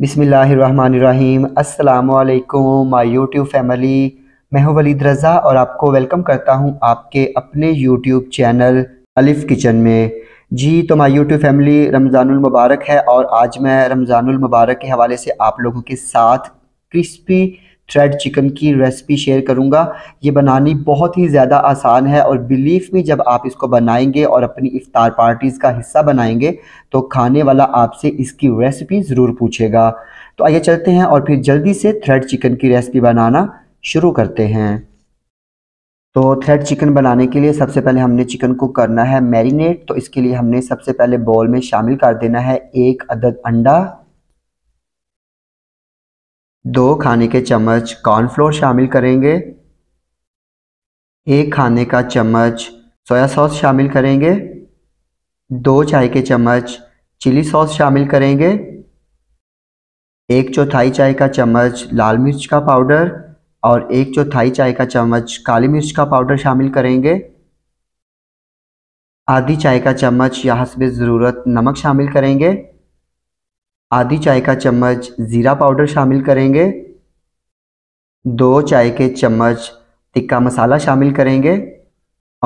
बिसमीम् अल्लाम my YouTube family मैं हूं वलीद रज़ा और आपको वेलकम करता हूं आपके अपने यूट्यूब चैनल अलिफ किचन में जी तो माई यूट्यूब फैमिली मुबारक है और आज मैं मुबारक के हवाले से आप लोगों के साथ क्रिस्पी थ्रेड चिकन की रेसिपी शेयर करूंगा ये बनानी बहुत ही ज़्यादा आसान है और बिलीफ में जब आप इसको बनाएंगे और अपनी इफ्तार पार्टीज़ का हिस्सा बनाएंगे तो खाने वाला आपसे इसकी रेसिपी ज़रूर पूछेगा तो आइए चलते हैं और फिर जल्दी से थ्रेड चिकन की रेसिपी बनाना शुरू करते हैं तो थ्रेड चिकन बनाने के लिए सबसे पहले हमने चिकन को करना है मैरिनेट तो इसके लिए हमने सबसे पहले बॉल में शामिल कर देना है एक अदद अंडा दो खाने के चम्मच कॉर्नफ्लोर शामिल करेंगे एक खाने का चम्मच सोया सॉस शामिल करेंगे दो चाय के चम्मच चिली सॉस शामिल करेंगे एक चौथाई चाय का चम्मच लाल मिर्च का पाउडर और एक चौथाई चाय का चम्मच काली मिर्च का पाउडर शामिल करेंगे आधी चाय का चम्मच या हसब ज़रूरत नमक शामिल करेंगे आधी चाय का चम्मच ज़ीरा पाउडर शामिल करेंगे दो चाय के चम्मच तिक्का मसाला शामिल करेंगे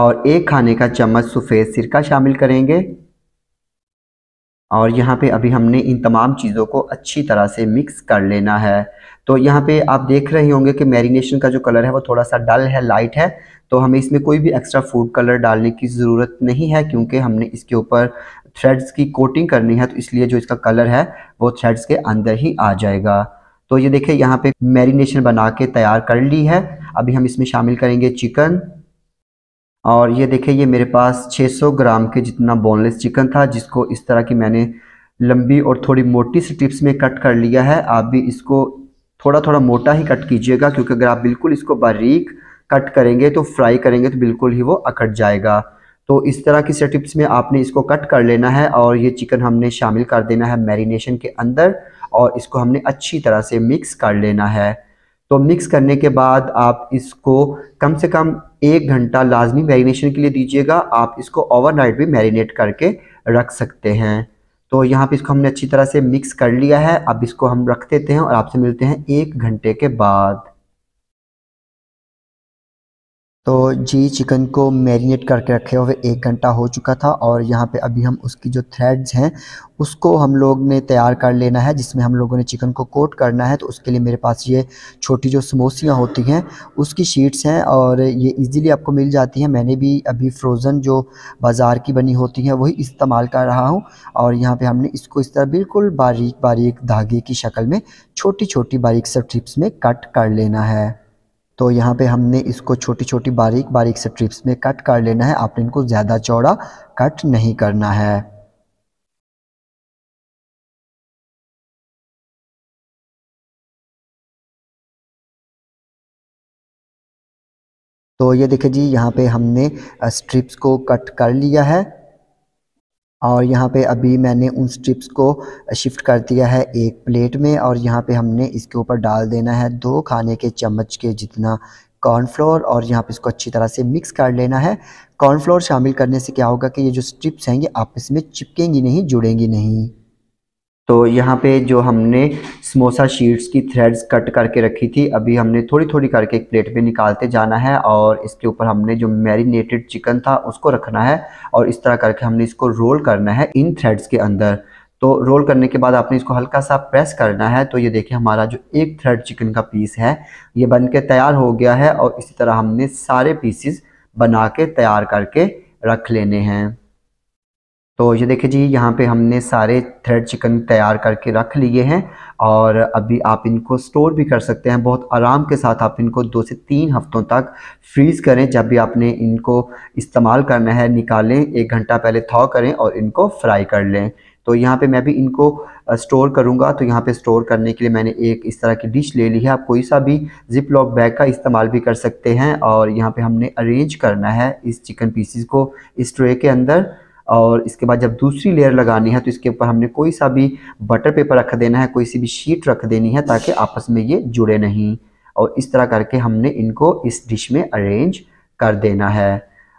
और एक खाने का चम्मच सफ़ेद सिरका शामिल करेंगे और यहाँ पे अभी हमने इन तमाम चीज़ों को अच्छी तरह से मिक्स कर लेना है तो यहाँ पे आप देख रहे होंगे कि मैरिनेशन का जो कलर है वो थोड़ा सा डल है लाइट है तो हमें इसमें कोई भी एक्स्ट्रा फूड कलर डालने की ज़रूरत नहीं है क्योंकि हमने इसके ऊपर थ्रेड्स की कोटिंग करनी है तो इसलिए जो इसका कलर है वो थ्रेड्स के अंदर ही आ जाएगा तो ये देखिए यहाँ पे मैरिनेशन बना के तैयार कर ली है अभी हम इसमें शामिल करेंगे चिकन और ये देखिए ये मेरे पास 600 ग्राम के जितना बोनलेस चिकन था जिसको इस तरह की मैंने लंबी और थोड़ी मोटी स्ट्रिप्स में कट कर लिया है आप भी इसको थोड़ा थोड़ा मोटा ही कट कीजिएगा क्योंकि अगर आप बिल्कुल इसको बारीक कट करेंगे तो फ्राई करेंगे तो बिल्कुल ही वो अकट जाएगा तो इस तरह की स्टेटिप्स में आपने इसको कट कर लेना है और ये चिकन हमने शामिल कर देना है मैरिनेशन के अंदर और इसको हमने अच्छी तरह से मिक्स कर लेना है तो मिक्स करने के बाद आप इसको कम से कम एक घंटा लाजमी मैरिनेशन के लिए दीजिएगा आप इसको ओवरनाइट भी मैरिनेट करके रख सकते हैं तो यहाँ पे इसको हमने अच्छी तरह से मिक्स कर लिया है अब इसको हम रख देते हैं और आपसे मिलते हैं एक घंटे के बाद तो जी चिकन को मैरिनेट करके रखे हुए एक घंटा हो चुका था और यहाँ पे अभी हम उसकी जो थ्रेड्स हैं उसको हम लोग ने तैयार कर लेना है जिसमें हम लोगों ने चिकन को कोट करना है तो उसके लिए मेरे पास ये छोटी जो समोसियाँ होती हैं उसकी शीट्स हैं और ये इजीली आपको मिल जाती हैं मैंने भी अभी फ्रोज़न जो बाज़ार की बनी होती हैं वही इस्तेमाल कर रहा हूँ और यहाँ पर हमने इसको इस तरह बिल्कुल बारीक बारीक धागे की शक्ल में छोटी छोटी बारीक सब ट्रिप्स में कट कर लेना है तो यहाँ पे हमने इसको छोटी छोटी बारीक बारीक से ट्रिप्स में कट कर लेना है आपने इनको ज़्यादा चौड़ा कट नहीं करना है तो ये देखिए जी यहाँ पे हमने स्ट्रिप्स को कट कर लिया है और यहाँ पे अभी मैंने उन स्ट्रिप्स को शिफ्ट कर दिया है एक प्लेट में और यहाँ पे हमने इसके ऊपर डाल देना है दो खाने के चम्मच के जितना कॉर्नफ्लोर और यहाँ पे इसको अच्छी तरह से मिक्स कर लेना है कॉर्नफ्लोर शामिल करने से क्या होगा कि ये जो स्ट्रिप्स हैं ये आपस में चिपकेंगी नहीं जुड़ेंगी नहीं तो यहाँ पे जो हमने समोसा शीट्स की थ्रेड्स कट करके रखी थी अभी हमने थोड़ी थोड़ी करके एक प्लेट में निकालते जाना है और इसके ऊपर हमने जो मैरिनेटेड चिकन था उसको रखना है और इस तरह करके हमने इसको रोल करना है इन थ्रेड्स के अंदर तो रोल करने के बाद आपने इसको हल्का सा प्रेस करना है तो ये देखिए हमारा जो एक थ्रेड चिकन का पीस है ये बन के तैयार हो गया है और इसी तरह हमने सारे पीसीस बना के तैयार करके रख लेने हैं तो ये देखिए जी यहाँ पे हमने सारे थ्रेड चिकन तैयार करके रख लिए हैं और अभी आप इनको स्टोर भी कर सकते हैं बहुत आराम के साथ आप इनको दो से तीन हफ्तों तक फ्रीज़ करें जब भी आपने इनको इस्तेमाल करना है निकालें एक घंटा पहले थॉ करें और इनको फ्राई कर लें तो यहाँ पे मैं भी इनको स्टोर करूँगा तो यहाँ पे स्टोर करने के लिए मैंने एक इस तरह की डिश ले ली है आप कोई सा भी जिप लॉक बैग का इस्तेमाल भी कर सकते हैं और यहाँ पे हमने अरेंज करना है इस चिकन पीसीस को इस ट्रे के अंदर और इसके बाद जब दूसरी लेयर लगानी है तो इसके ऊपर हमने कोई सा भी बटर पेपर रख देना है कोई सी भी शीट रख देनी है ताकि आपस में ये जुड़े नहीं और इस तरह करके हमने इनको इस डिश में अरेंज कर देना है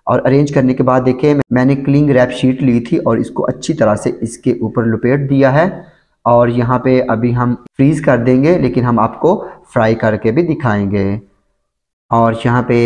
और अरेंज करने के बाद देखिए मैंने क्लिंग रैप शीट ली थी और इसको अच्छी तरह से इसके ऊपर लपेट दिया है और यहाँ पे अभी हम फ्रीज़ कर देंगे लेकिन हम आपको फ्राई करके भी दिखाएंगे और यहाँ पे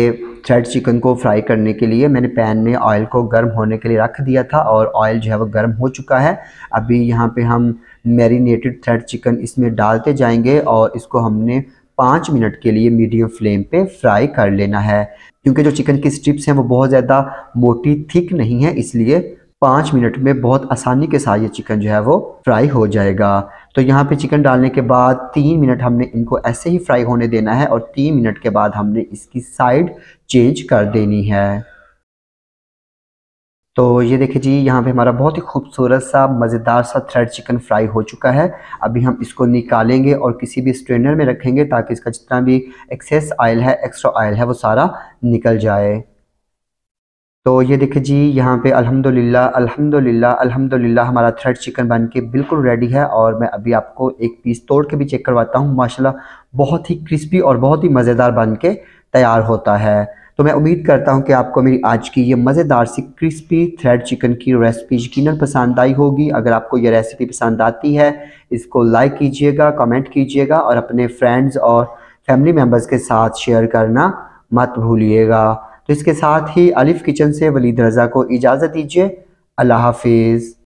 थ्रेड चिकन को फ्राई करने के लिए मैंने पैन में ऑयल को गर्म होने के लिए रख दिया था और ऑयल जो है वो गर्म हो चुका है अभी यहाँ पे हम मैरिनेटेड थ्रेड चिकन इसमें डालते जाएंगे और इसको हमने पाँच मिनट के लिए मीडियम फ्लेम पे फ्राई कर लेना है क्योंकि जो चिकन की स्ट्रिप्स हैं वो बहुत ज़्यादा मोटी थिक नहीं है इसलिए पाँच मिनट में बहुत आसानी के साथ ये चिकन जो है वो फ्राई हो जाएगा तो यहाँ पे चिकन डालने के बाद तीन मिनट हमने इनको ऐसे ही फ्राई होने देना है और तीन मिनट के बाद हमने इसकी साइड चेंज कर देनी है तो ये देखिए जी यहाँ पे हमारा बहुत ही खूबसूरत सा मज़ेदार सा थ्रेड चिकन फ्राई हो चुका है अभी हम इसको निकालेंगे और किसी भी स्ट्रेनर में रखेंगे ताकि इसका जितना भी एक्सेस ऑयल है एक्स्ट्रा ऑयल है वो सारा निकल जाए तो ये देखिए जी यहाँ पे अल्हम्दुलिल्लाह अल्हम्दुलिल्लाह अल्हम्दुलिल्लाह हमारा थ्रेड चिकन बन के बिल्कुल रेडी है और मैं अभी आपको एक पीस तोड़ के भी चेक करवाता हूँ माशाल्लाह बहुत ही क्रिस्पी और बहुत ही मज़ेदार बन के तैयार होता है तो मैं उम्मीद करता हूँ कि आपको मेरी आज की ये मज़ेदार सी क्रिस्पी थ्रेड चिकन की रेसिपी यकीन पसंद आई होगी अगर आपको ये रेसिपी पसंद आती है इसको लाइक कीजिएगा कमेंट कीजिएगा और अपने फ्रेंड्स और फैमिली मेम्बर्स के साथ शेयर करना मत भूलिएगा इसके साथ ही अलिफ किचन से वलीद रज़ा को इजाज़त दीजिए अल्लाह हाफिज़